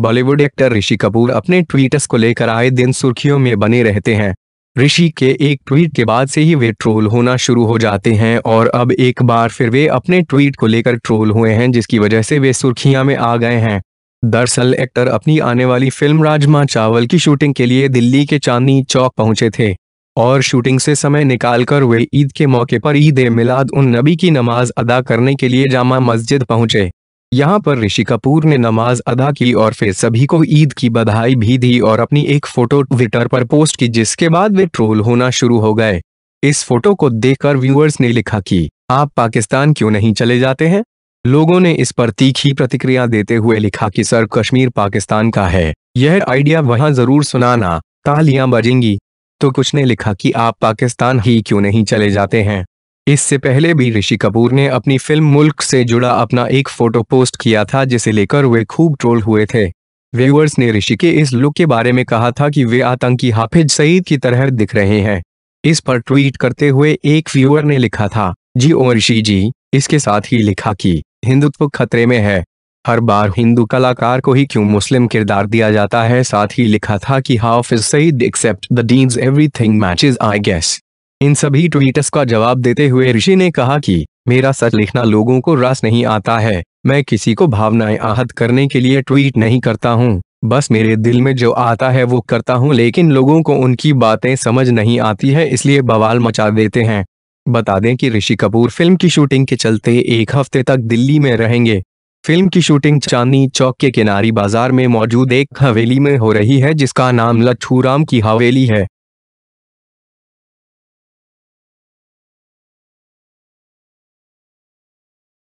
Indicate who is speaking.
Speaker 1: Bollywood actor ऋषि कपूर अपने tweet को लेकर आए दिन सुर्खियों में बने रहते हैं ऋषि के एक ट्वीट के बाद से ही वे ट्रोल होना शुरू हो जाते हैं और अब एक बार फिर वे अपने ट्वीट को लेकर ट्रोल हुए हैं जिसकी वजह से वे सुर्खियां में आ गए हैं दरअसल एक्टर अपनी आने वाली फिल्म राजमा चावल की शूटिंग के लिए दिल्ली के चांदनी चौक पहुंचे थे और शूटिंग से समय निकालकर वे ईद के मौके पर ईद मिलाद उन नबी की नमाज अदा करने के लिए जामा मस्जिद पहुंचे यहाँ पर ऋषि कपूर ने नमाज अदा की और फिर सभी को ईद की बधाई भी दी और अपनी एक फोटो ट्विटर पर पोस्ट की जिसके बाद वे ट्रोल होना शुरू हो गए इस फोटो को देखकर व्यूअर्स ने लिखा कि आप पाकिस्तान क्यों नहीं चले जाते हैं लोगों ने इस पर तीखी प्रतिक्रिया देते हुए लिखा कि सर कश्मीर पाकिस्तान का है यह आइडिया वहां जरूर सुनाना तालियां बजेंगी तो कुछ ने लिखा कि आप पाकिस्तान ही क्यों नहीं चले जाते हैं इससे पहले भी ऋषि कपूर ने अपनी फिल्म मुल्क से जुड़ा अपना एक फोटो पोस्ट किया था जिसे लेकर वे खूब ट्रोल हुए थे व्यूअर्स ने ऋषि के इस लुक के बारे में कहा था कि वे आतंकी हाफिज सईद की तरह दिख रहे हैं इस पर ट्वीट करते हुए एक व्यूअर ने लिखा था जी ओ ऋषि जी इसके साथ ही लिखा कि हिंदुत्व खतरे में है हर बार हिंदू कलाकार को ही क्यों मुस्लिम किरदार दिया जाता है साथ ही लिखा था कि Hafiz Saeed except the deans thing match I guess इन सभी ट्वीटस का जवाब देते हुए ऋषि ने कहा कि मेरा सच लिखना लोगों को रास नहीं आता है मैं किसी को भावनाएं आहत करने के लिए ट्वीट नहीं करता हूँ बस मेरे दिल में जो आता है वो करता हूँ लेकिन लोगों को उनकी बातें समझ नहीं आती है इसलिए बवाल मचा देते हैं बता दें कि ऋषि कपूर फिल्म की शूटिंग के चलते एक हफ्ते तक दिल्ली में रहेंगे फिल्म की शूटिंग चांदनी चौक के किनारी बाजार में मौजूद एक हवेली में हो रही है जिसका नाम राम की हवेली है